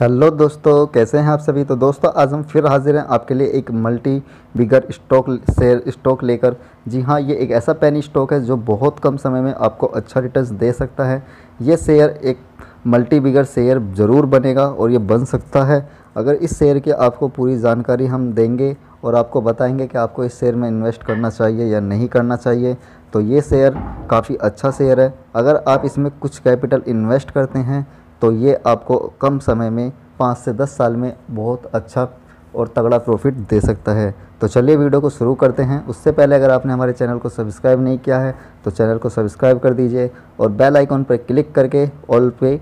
hello दोस्तों कैसे हैं आप सभी तो दोस्तों आज हम फिर हाजिर हैं आपके लिए एक multi bagger stock share stock लेकर जी हाँ ये एक ऐसा पैनी स्टॉक है जो बहुत कम समय में आपको अच्छा रिटर्न दे सकता है ये शेयर एक मल्टी बिगर शेयर ज़रूर बनेगा और ये बन सकता है अगर इस शेयर की आपको पूरी जानकारी हम देंगे और आपको बताएंगे कि आपको इस शेयर में इन्वेस्ट करना चाहिए या नहीं करना चाहिए तो ये शेयर काफ़ी अच्छा शेयर है अगर आप इसमें कुछ कैपिटल इन्वेस्ट करते हैं तो ये आपको कम समय में पाँच से दस साल में बहुत अच्छा और तगड़ा प्रॉफिट दे सकता है तो चलिए वीडियो को शुरू करते हैं उससे पहले अगर आपने हमारे चैनल को सब्सक्राइब नहीं किया है तो चैनल को सब्सक्राइब कर दीजिए और बेल आइकॉन पर क्लिक करके ऑल पे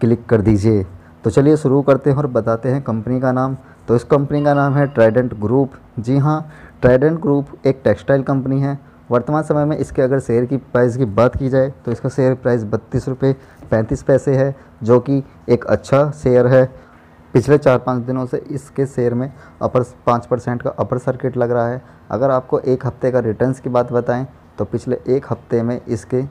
क्लिक कर दीजिए तो चलिए शुरू करते हैं और बताते हैं कंपनी का नाम तो इस कंपनी का नाम है ट्राइडेंट ग्रुप जी हाँ ट्राइडेंट ग्रुप एक टेक्सटाइल कंपनी है वर्तमान समय में इसके अगर शेयर की प्राइस की बात की जाए तो इसका शेयर प्राइस बत्तीस रुपये पैंतीस पैसे है जो कि एक अच्छा शेयर है पिछले चार पाँच दिनों से इसके शेयर में अपर पाँच परसेंट का अपर सर्किट लग रहा है अगर आपको एक हफ्ते का रिटर्न्स की बात बताएं तो पिछले एक हफ्ते में इसके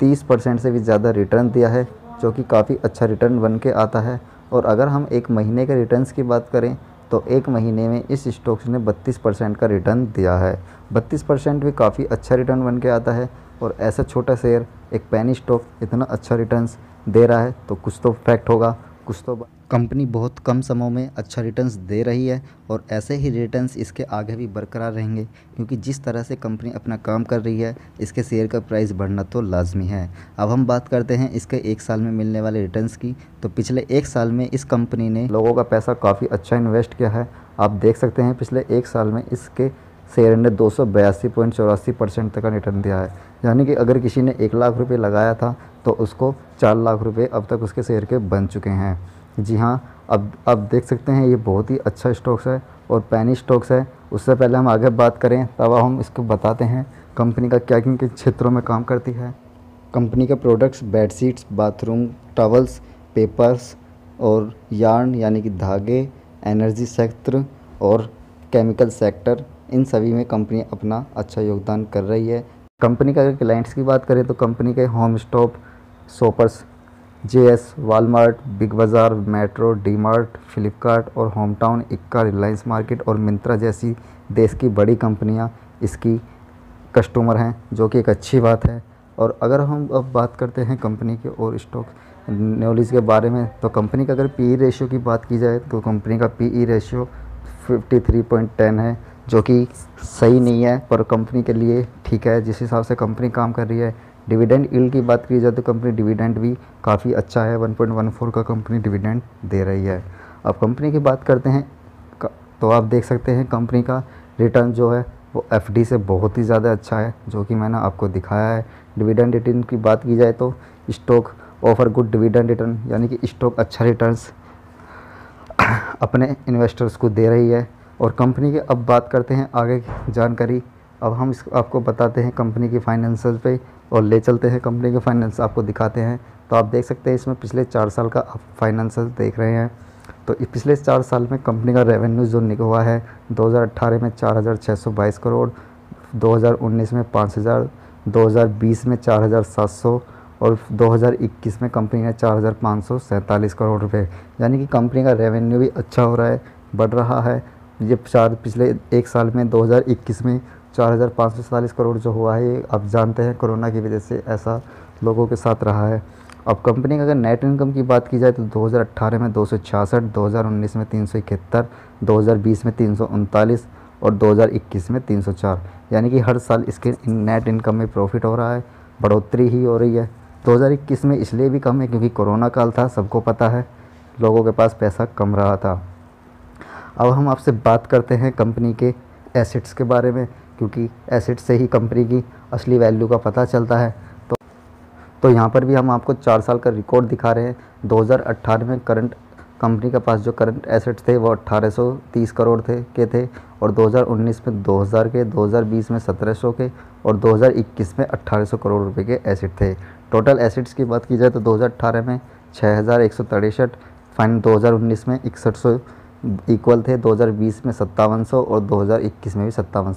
तीस परसेंट से भी ज़्यादा रिटर्न दिया है जो कि काफ़ी अच्छा रिटर्न बन के आता है और अगर हम एक महीने के रिटर्न्स की बात करें तो एक महीने में इस स्टॉक्स ने 32 परसेंट का रिटर्न दिया है 32 परसेंट भी काफ़ी अच्छा रिटर्न बन के आता है और ऐसा छोटा शेयर एक पैनी स्टॉक इतना अच्छा रिटर्न्स दे रहा है तो कुछ तो फैक्ट होगा कुछ तो कंपनी बहुत कम समय में अच्छा रिटर्न्स दे रही है और ऐसे ही रिटर्न्स इसके आगे भी बरकरार रहेंगे क्योंकि जिस तरह से कंपनी अपना काम कर रही है इसके शेयर का प्राइस बढ़ना तो लाजमी है अब हम बात करते हैं इसके एक साल में मिलने वाले रिटर्न्स की तो पिछले एक साल में इस कंपनी ने लोगों का पैसा काफ़ी अच्छा इन्वेस्ट किया है आप देख सकते हैं पिछले एक साल में इसके शेयर ने दो परसेंट तक का रिटर्न दिया है यानी कि अगर किसी ने एक लाख रुपये लगाया था तो उसको चार लाख रुपये अब तक उसके शेयर के बन चुके हैं जी हाँ अब अब देख सकते हैं ये बहुत ही अच्छा स्टॉक्स है और पैनी स्टॉक्स है उससे पहले हम आगे बात करें तब हम इसको बताते हैं कंपनी का क्या किन किन क्षेत्रों में काम करती है कंपनी के products bed sheets bathroom towels papers और यार्न यानी कि धागे एनर्जी सेक्टर और केमिकल सेक्टर इन सभी में कंपनी अपना अच्छा योगदान कर रही है कंपनी का अगर क्लाइंट्स की बात करें तो कंपनी के Home Stop Shoppers J S Walmart Big Bazaar Metro D Mart Flipkart और होमटाउन इक्का रिलायंस मार्केट और मिंत्रा जैसी देश की बड़ी कंपनियां इसकी कस्टमर हैं जो कि एक अच्छी बात है और अगर हम अब बात करते हैं कंपनी के और स्टॉक नॉलेज के बारे में तो कंपनी का अगर पी ई रेशियो की बात की जाए तो कंपनी का पी ई रेशियो टेन है जो कि सही नहीं है पर कंपनी के लिए ठीक है जिस हिसाब से कंपनी काम कर रही है डिविडेंड इल की बात की जाए तो कंपनी डिविडेंड भी काफ़ी अच्छा है 1.14 का कंपनी डिविडेंड दे रही है अब कंपनी की बात करते हैं तो आप देख सकते हैं कंपनी का रिटर्न जो है वो एफ से बहुत ही ज़्यादा अच्छा है जो कि मैंने आपको दिखाया है डिविडेंड रिटर्न की बात की जाए तो stock offer good dividend return यानी कि स्टॉक अच्छा रिटर्न्स अपने इन्वेस्टर्स को दे रही है और कंपनी की अब बात करते हैं आगे की जानकारी अब हम इस आपको बताते हैं कंपनी की फाइनेंस पे और ले चलते हैं कंपनी के फाइनेंस आपको दिखाते हैं तो आप देख सकते हैं इसमें पिछले चार साल का आप फाइनेंस देख रहे हैं तो पिछले चार साल में कंपनी का रेवेन्यू जो हुआ है 2018 में 4,622 करोड़ 2019 में 5,000 2020 में 4,700 और 2021 में कंपनी ने चार करोड़ रुपए यानी कि कंपनी का रेवेन्यू भी अच्छा हो रहा है बढ़ रहा है ये चार पिछले एक साल में 2021 में चार हज़ार पाँच सौ करोड़ जो हुआ है ये आप जानते हैं कोरोना की वजह से ऐसा लोगों के साथ रहा है अब कंपनी का अगर नेट इनकम की बात की जाए तो 2018 में दो सौ छियासठ दो हज़ार उन्नीस में तीन सौ इकहत्तर दो हज़ार बीस में तीन सौ उनतालीस और 2021 में 304 यानी कि हर साल इसके नेट इनकम में प्रॉफिट हो रहा है बढ़ोतरी ही हो रही है 2021 में इसलिए भी कम है क्योंकि कोरोना काल था सबको पता है लोगों के पास पैसा कम रहा था अब हम आपसे बात करते हैं कंपनी के एसेट्स के बारे में क्योंकि एसेट से ही कंपनी की असली वैल्यू का पता चलता है तो तो यहाँ पर भी हम आपको चार साल का रिकॉर्ड दिखा रहे हैं 2018 में करंट कंपनी के पास जो करंट एसेट्स थे वो 1830 करोड़ थे के थे और 2019 में 2000 के 2020 में 1700 के और 2021 में 1800 करोड़ रुपए के एसेट थे टोटल एसेट्स की बात की जाए तो 2018 में छः हज़ार एक सौ तिरसठ फाइन 2019 में इकसठ सौ इक्वल थे 2020 में सत्तावन और 2021 में भी सत्तावन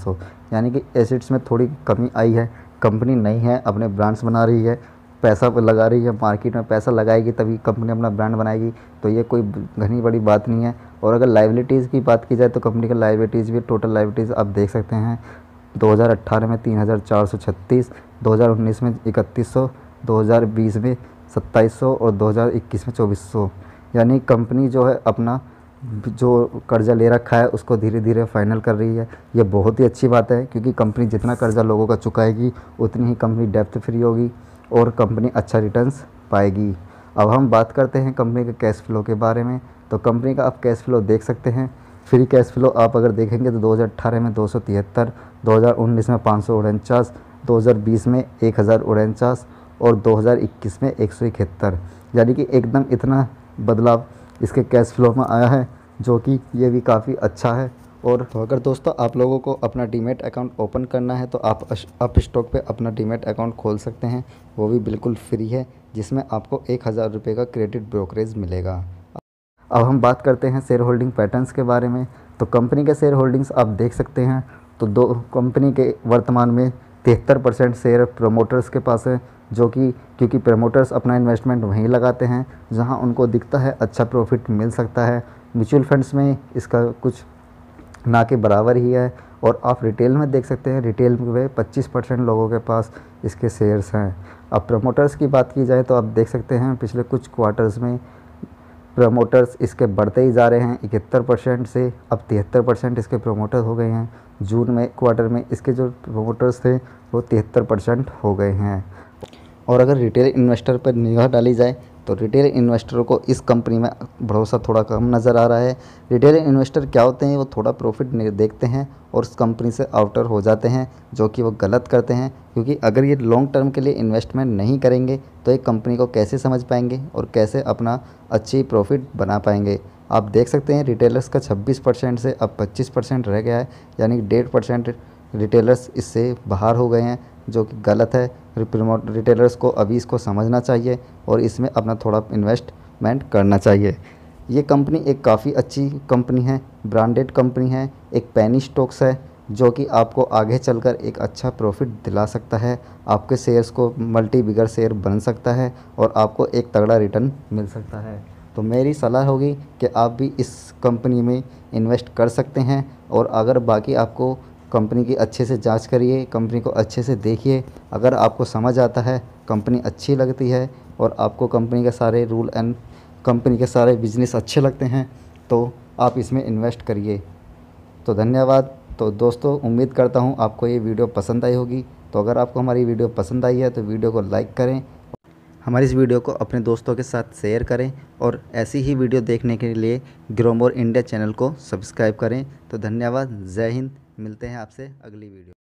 यानी कि एसिड्स में थोड़ी कमी आई है कंपनी नहीं है अपने ब्रांड्स बना रही है पैसा लगा रही है मार्केट में पैसा लगाएगी तभी कंपनी अपना ब्रांड बनाएगी तो ये कोई घनी बड़ी बात नहीं है और अगर लाइबिलिटीज़ की बात की जाए तो कंपनी का लाइबिलिटीज़ भी टोटल लाइबिलिटीज़ आप देख सकते हैं 2018 में 3436 2019 में 3100 2020 में 2700 और 2021 में 2400 यानी कंपनी जो है अपना जो कर्ज़ा ले रखा है उसको धीरे धीरे फाइनल कर रही है ये बहुत ही अच्छी बात है क्योंकि कंपनी जितना कर्ज़ा लोगों का चुकाएगी उतनी ही कंपनी डेप्थ फ्री होगी और कंपनी अच्छा रिटर्न्स पाएगी अब हम बात करते हैं कंपनी के कैश फ्लो के बारे में तो कंपनी का आप कैश फ्लो देख सकते हैं फ्री कैश फ्लो आप अगर देखेंगे तो 2018 में दो 2019 में पाँच सौ में एक और 2021 में एक यानी कि एकदम इतना बदलाव इसके कैश फ्लो में आया है जो कि ये भी काफ़ी अच्छा है और तो अगर दोस्तों आप लोगों को अपना डीमेट अकाउंट ओपन करना है तो आप अप स्टॉक पर अपना डीमेट अकाउंट खोल सकते हैं वो भी बिल्कुल फ्री है जिसमें आपको एक हज़ार रुपये का क्रेडिट ब्रोकरेज मिलेगा अब हम बात करते हैं शेयर होल्डिंग पैटर्न्स के बारे में तो कंपनी के शेयर होल्डिंग्स आप देख सकते हैं तो दो कंपनी के वर्तमान में तिहत्तर परसेंट शेयर प्रमोटर्स के पास है जो कि क्योंकि प्रमोटर्स अपना इन्वेस्टमेंट वहीं लगाते हैं जहां उनको दिखता है अच्छा प्रॉफिट मिल सकता है म्यूचुअल फंड्स में इसका कुछ ना के बराबर ही है और आप रिटेल में देख सकते हैं रिटेल में पच्चीस परसेंट लोगों के पास इसके शेयर्स हैं अब प्रमोटर्स की बात की जाए तो आप देख सकते हैं पिछले कुछ क्वार्टर्स में प्रमोटर्स इसके बढ़ते ही जा रहे हैं इकहत्तर परसेंट से अब तिहत्तर परसेंट इसके प्रमोटर हो गए हैं जून में क्वार्टर में इसके जो प्रमोटर्स थे वो तिहत्तर परसेंट हो गए हैं और अगर रिटेल इन्वेस्टर पर निगाह डाली जाए तो रिटेल इन्वेस्टरों को इस कंपनी में भरोसा थोड़ा कम नज़र आ रहा है रिटेल इन्वेस्टर क्या होते हैं वो थोड़ा प्रॉफिट देखते हैं और उस कंपनी से आउटर हो जाते हैं जो कि वो गलत करते हैं क्योंकि अगर ये लॉन्ग टर्म के लिए इन्वेस्टमेंट नहीं करेंगे तो एक कंपनी को कैसे समझ पाएंगे और कैसे अपना अच्छी प्रॉफिट बना पाएंगे आप देख सकते हैं रिटेलर्स का छब्बीस परसेंट से अब पच्चीस परसेंट रह गया है यानी डेढ़ परसेंट रिटेलर्स इससे बाहर हो गए हैं जो कि गलत है प्रमोट रिटेलर्स को अभी इसको समझना चाहिए और इसमें अपना थोड़ा इन्वेस्टमेंट करना चाहिए ये कंपनी एक काफ़ी अच्छी कंपनी है ब्रांडेड कंपनी है एक पैनी स्टॉक्स है जो कि आपको आगे चलकर एक अच्छा प्रॉफिट दिला सकता है आपके शेयर्स को मल्टी बिगर शेयर बन सकता है और आपको एक तगड़ा रिटर्न मिल सकता है तो मेरी सलाह होगी कि आप भी इस कंपनी में इन्वेस्ट कर सकते हैं और अगर बाकी आपको कंपनी की अच्छे से जांच करिए कंपनी को अच्छे से देखिए अगर आपको समझ आता है कंपनी अच्छी लगती है और आपको कंपनी के सारे रूल एंड कंपनी के सारे बिजनेस अच्छे लगते हैं तो आप इसमें इन्वेस्ट करिए तो धन्यवाद तो दोस्तों उम्मीद करता हूँ आपको ये वीडियो पसंद आई होगी तो अगर आपको हमारी वीडियो पसंद आई है तो वीडियो को लाइक करें हमारी इस वीडियो को अपने दोस्तों के साथ शेयर करें और ऐसी ही वीडियो देखने के लिए ग्रोमोर इंडिया चैनल को सब्सक्राइब करें तो धन्यवाद जय हिंद मिलते हैं आपसे अगली वीडियो